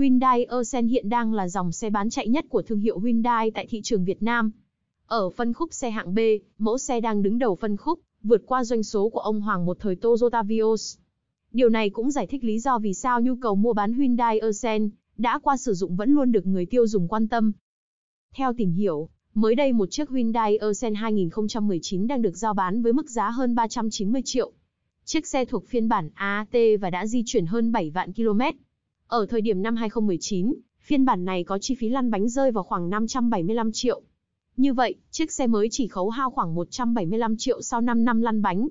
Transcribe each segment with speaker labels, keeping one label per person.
Speaker 1: Hyundai Accent hiện đang là dòng xe bán chạy nhất của thương hiệu Hyundai tại thị trường Việt Nam. Ở phân khúc xe hạng B, mẫu xe đang đứng đầu phân khúc, vượt qua doanh số của ông Hoàng một thời Toyota Vios. Điều này cũng giải thích lý do vì sao nhu cầu mua bán Hyundai Accent đã qua sử dụng vẫn luôn được người tiêu dùng quan tâm. Theo tìm hiểu, mới đây một chiếc Hyundai Accent 2019 đang được giao bán với mức giá hơn 390 triệu. Chiếc xe thuộc phiên bản AT và đã di chuyển hơn 7 vạn km. Ở thời điểm năm 2019, phiên bản này có chi phí lăn bánh rơi vào khoảng 575 triệu. Như vậy, chiếc xe mới chỉ khấu hao khoảng 175 triệu sau 5 năm lăn bánh.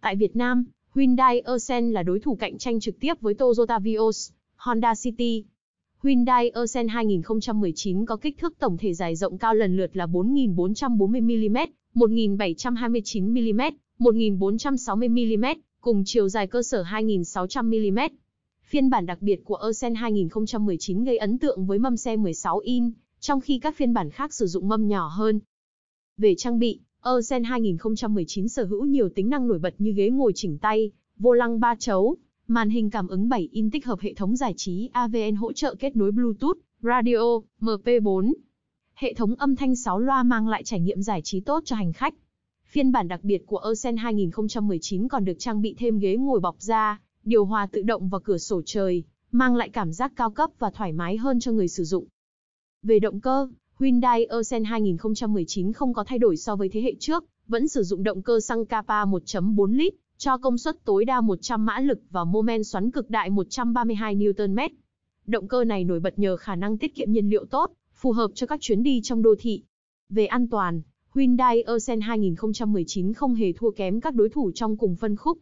Speaker 1: Tại Việt Nam, Hyundai Accent là đối thủ cạnh tranh trực tiếp với Toyota Vios, Honda City. Hyundai Accent 2019 có kích thước tổng thể dài rộng cao lần lượt là 4.440mm, 1.729mm, 1.460mm, cùng chiều dài cơ sở 2.600mm. Phiên bản đặc biệt của Eusen 2019 gây ấn tượng với mâm xe 16 in, trong khi các phiên bản khác sử dụng mâm nhỏ hơn. Về trang bị, Eusen 2019 sở hữu nhiều tính năng nổi bật như ghế ngồi chỉnh tay, vô lăng ba chấu, màn hình cảm ứng 7 in tích hợp hệ thống giải trí AVN hỗ trợ kết nối Bluetooth, radio, MP4. Hệ thống âm thanh 6 loa mang lại trải nghiệm giải trí tốt cho hành khách. Phiên bản đặc biệt của Eusen 2019 còn được trang bị thêm ghế ngồi bọc da, điều hòa tự động và cửa sổ trời, mang lại cảm giác cao cấp và thoải mái hơn cho người sử dụng. Về động cơ, Hyundai Eisen 2019 không có thay đổi so với thế hệ trước, vẫn sử dụng động cơ xăng Kappa 1.4 lít, cho công suất tối đa 100 mã lực và mô men xoắn cực đại 132 Nm. Động cơ này nổi bật nhờ khả năng tiết kiệm nhiên liệu tốt, phù hợp cho các chuyến đi trong đô thị. Về an toàn, Hyundai Eisen 2019 không hề thua kém các đối thủ trong cùng phân khúc.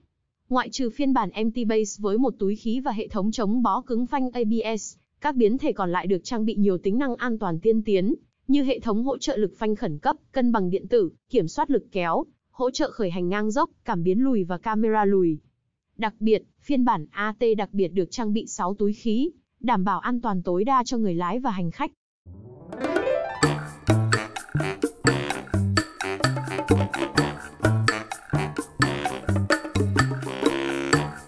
Speaker 1: Ngoại trừ phiên bản empty base với một túi khí và hệ thống chống bó cứng phanh ABS, các biến thể còn lại được trang bị nhiều tính năng an toàn tiên tiến, như hệ thống hỗ trợ lực phanh khẩn cấp, cân bằng điện tử, kiểm soát lực kéo, hỗ trợ khởi hành ngang dốc, cảm biến lùi và camera lùi. Đặc biệt, phiên bản AT đặc biệt được trang bị 6 túi khí, đảm bảo an toàn tối đa cho người lái và hành khách.